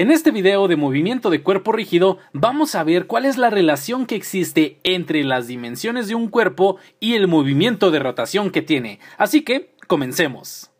En este video de movimiento de cuerpo rígido vamos a ver cuál es la relación que existe entre las dimensiones de un cuerpo y el movimiento de rotación que tiene. Así que, comencemos.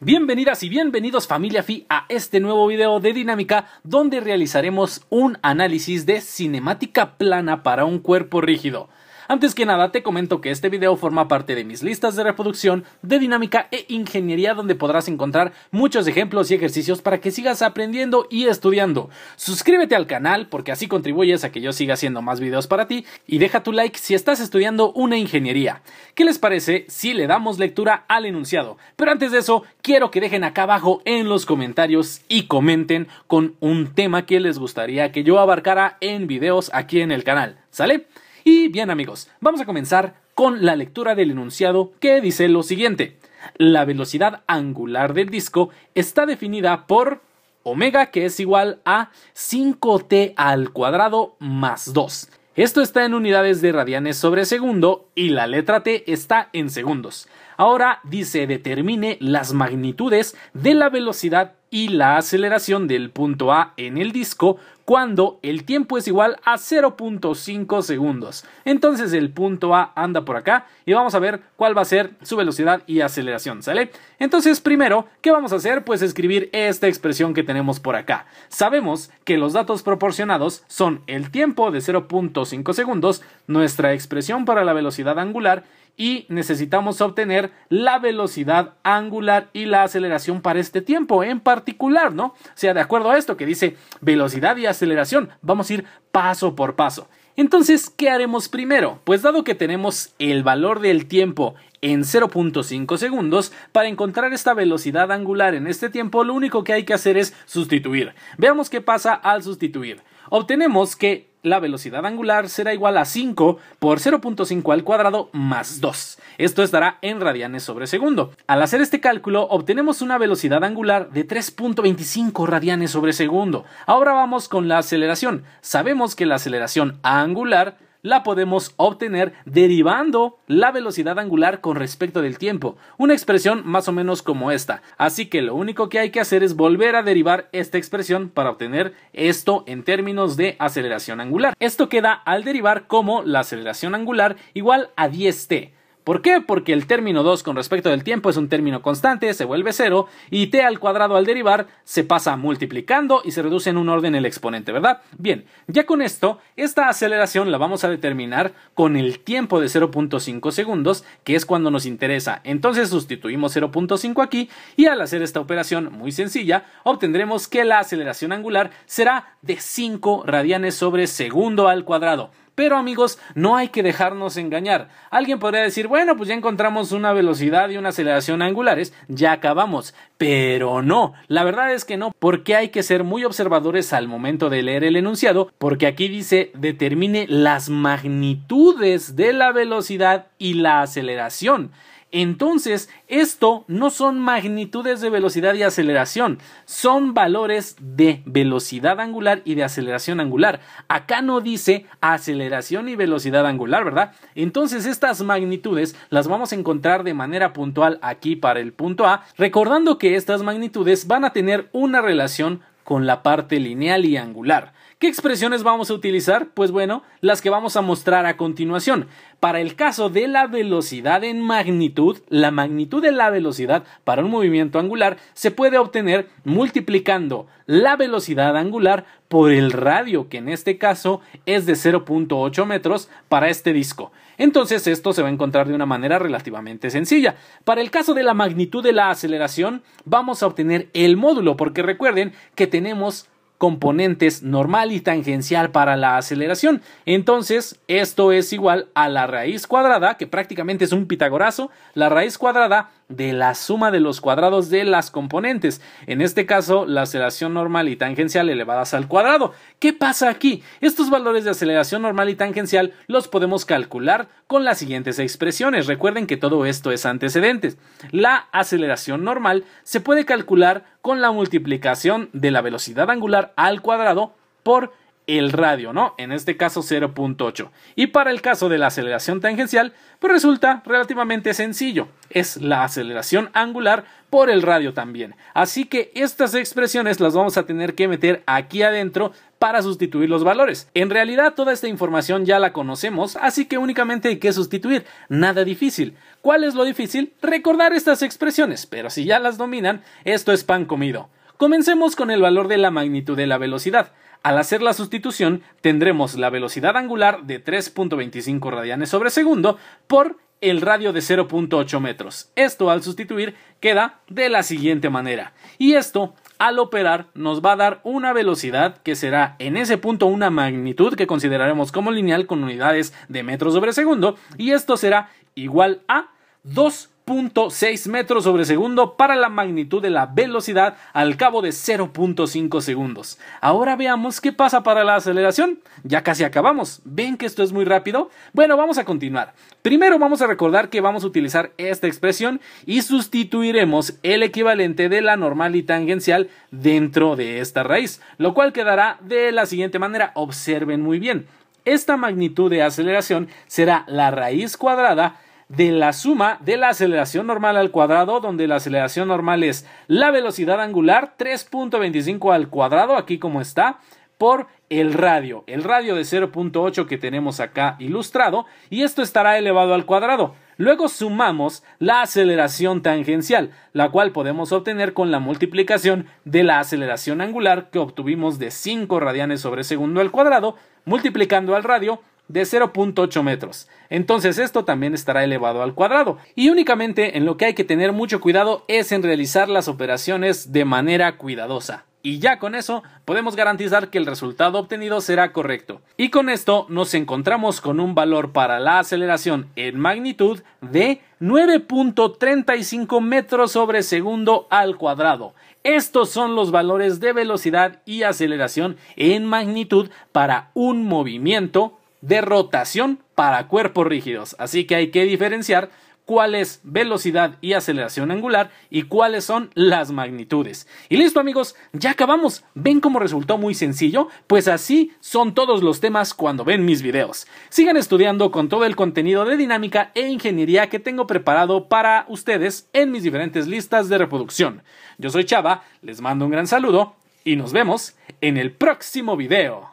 Bienvenidas y bienvenidos familia Fi a este nuevo video de dinámica donde realizaremos un análisis de cinemática plana para un cuerpo rígido. Antes que nada te comento que este video forma parte de mis listas de reproducción de dinámica e ingeniería donde podrás encontrar muchos ejemplos y ejercicios para que sigas aprendiendo y estudiando. Suscríbete al canal porque así contribuyes a que yo siga haciendo más videos para ti y deja tu like si estás estudiando una ingeniería. ¿Qué les parece si le damos lectura al enunciado? Pero antes de eso, quiero que dejen acá abajo en los comentarios y comenten con un tema que les gustaría que yo abarcara en videos aquí en el canal. ¿Sale? Y bien amigos, vamos a comenzar con la lectura del enunciado que dice lo siguiente. La velocidad angular del disco está definida por omega que es igual a 5t al cuadrado más 2. Esto está en unidades de radianes sobre segundo y la letra t está en segundos. Ahora dice determine las magnitudes de la velocidad y la aceleración del punto A en el disco cuando el tiempo es igual a 0.5 segundos. Entonces el punto A anda por acá y vamos a ver cuál va a ser su velocidad y aceleración, ¿sale? Entonces primero, ¿qué vamos a hacer? Pues escribir esta expresión que tenemos por acá. Sabemos que los datos proporcionados son el tiempo de 0.5 segundos, nuestra expresión para la velocidad angular y necesitamos obtener la velocidad angular y la aceleración para este tiempo en particular, ¿no? O sea, de acuerdo a esto que dice velocidad y aceleración, vamos a ir paso por paso. Entonces, ¿qué haremos primero? Pues dado que tenemos el valor del tiempo en 0.5 segundos, para encontrar esta velocidad angular en este tiempo lo único que hay que hacer es sustituir. Veamos qué pasa al sustituir obtenemos que la velocidad angular será igual a 5 por 0.5 al cuadrado más 2. Esto estará en radianes sobre segundo. Al hacer este cálculo obtenemos una velocidad angular de 3.25 radianes sobre segundo. Ahora vamos con la aceleración. Sabemos que la aceleración angular la podemos obtener derivando la velocidad angular con respecto del tiempo, una expresión más o menos como esta. Así que lo único que hay que hacer es volver a derivar esta expresión para obtener esto en términos de aceleración angular. Esto queda al derivar como la aceleración angular igual a 10t. ¿Por qué? Porque el término 2 con respecto del tiempo es un término constante, se vuelve 0 y t al cuadrado al derivar se pasa multiplicando y se reduce en un orden el exponente, ¿verdad? Bien, ya con esto, esta aceleración la vamos a determinar con el tiempo de 0.5 segundos, que es cuando nos interesa. Entonces sustituimos 0.5 aquí y al hacer esta operación muy sencilla, obtendremos que la aceleración angular será de 5 radianes sobre segundo al cuadrado. Pero amigos, no hay que dejarnos engañar. Alguien podría decir, bueno, pues ya encontramos una velocidad y una aceleración angulares, ya acabamos. Pero no, la verdad es que no, porque hay que ser muy observadores al momento de leer el enunciado, porque aquí dice determine las magnitudes de la velocidad y la aceleración. Entonces, esto no son magnitudes de velocidad y aceleración, son valores de velocidad angular y de aceleración angular. Acá no dice aceleración y velocidad angular, ¿verdad? Entonces, estas magnitudes las vamos a encontrar de manera puntual aquí para el punto A, recordando que estas magnitudes van a tener una relación con la parte lineal y angular. ¿Qué expresiones vamos a utilizar? Pues bueno, las que vamos a mostrar a continuación. Para el caso de la velocidad en magnitud, la magnitud de la velocidad para un movimiento angular se puede obtener multiplicando la velocidad angular por el radio, que en este caso es de 0.8 metros para este disco. Entonces esto se va a encontrar de una manera relativamente sencilla. Para el caso de la magnitud de la aceleración, vamos a obtener el módulo, porque recuerden que tenemos componentes normal y tangencial para la aceleración. Entonces, esto es igual a la raíz cuadrada, que prácticamente es un pitagorazo, la raíz cuadrada de la suma de los cuadrados de las componentes. En este caso, la aceleración normal y tangencial elevadas al cuadrado. ¿Qué pasa aquí? Estos valores de aceleración normal y tangencial los podemos calcular con las siguientes expresiones. Recuerden que todo esto es antecedentes. La aceleración normal se puede calcular con la multiplicación de la velocidad angular al cuadrado por el radio, ¿no? En este caso 0.8. Y para el caso de la aceleración tangencial, pues resulta relativamente sencillo. Es la aceleración angular por el radio también. Así que estas expresiones las vamos a tener que meter aquí adentro para sustituir los valores. En realidad toda esta información ya la conocemos, así que únicamente hay que sustituir. Nada difícil. ¿Cuál es lo difícil? Recordar estas expresiones, pero si ya las dominan, esto es pan comido. Comencemos con el valor de la magnitud de la velocidad. Al hacer la sustitución, tendremos la velocidad angular de 3.25 radianes sobre segundo por el radio de 0.8 metros. Esto al sustituir queda de la siguiente manera. Y esto al operar nos va a dar una velocidad que será en ese punto una magnitud que consideraremos como lineal con unidades de metros sobre segundo y esto será igual a 2 0.6 metros sobre segundo para la magnitud de la velocidad al cabo de 0.5 segundos. Ahora veamos qué pasa para la aceleración. Ya casi acabamos. ¿Ven que esto es muy rápido? Bueno, vamos a continuar. Primero vamos a recordar que vamos a utilizar esta expresión y sustituiremos el equivalente de la normal y tangencial dentro de esta raíz, lo cual quedará de la siguiente manera. Observen muy bien. Esta magnitud de aceleración será la raíz cuadrada de la suma de la aceleración normal al cuadrado, donde la aceleración normal es la velocidad angular 3.25 al cuadrado, aquí como está, por el radio, el radio de 0.8 que tenemos acá ilustrado, y esto estará elevado al cuadrado. Luego sumamos la aceleración tangencial, la cual podemos obtener con la multiplicación de la aceleración angular que obtuvimos de 5 radianes sobre segundo al cuadrado, multiplicando al radio de 0.8 metros. Entonces esto también estará elevado al cuadrado. Y únicamente en lo que hay que tener mucho cuidado es en realizar las operaciones de manera cuidadosa y ya con eso podemos garantizar que el resultado obtenido será correcto. Y con esto nos encontramos con un valor para la aceleración en magnitud de 9.35 metros sobre segundo al cuadrado. Estos son los valores de velocidad y aceleración en magnitud para un movimiento de rotación para cuerpos rígidos. Así que hay que diferenciar cuál es velocidad y aceleración angular y cuáles son las magnitudes. Y listo amigos, ya acabamos. ¿Ven cómo resultó muy sencillo? Pues así son todos los temas cuando ven mis videos. Sigan estudiando con todo el contenido de dinámica e ingeniería que tengo preparado para ustedes en mis diferentes listas de reproducción. Yo soy Chava, les mando un gran saludo y nos vemos en el próximo video.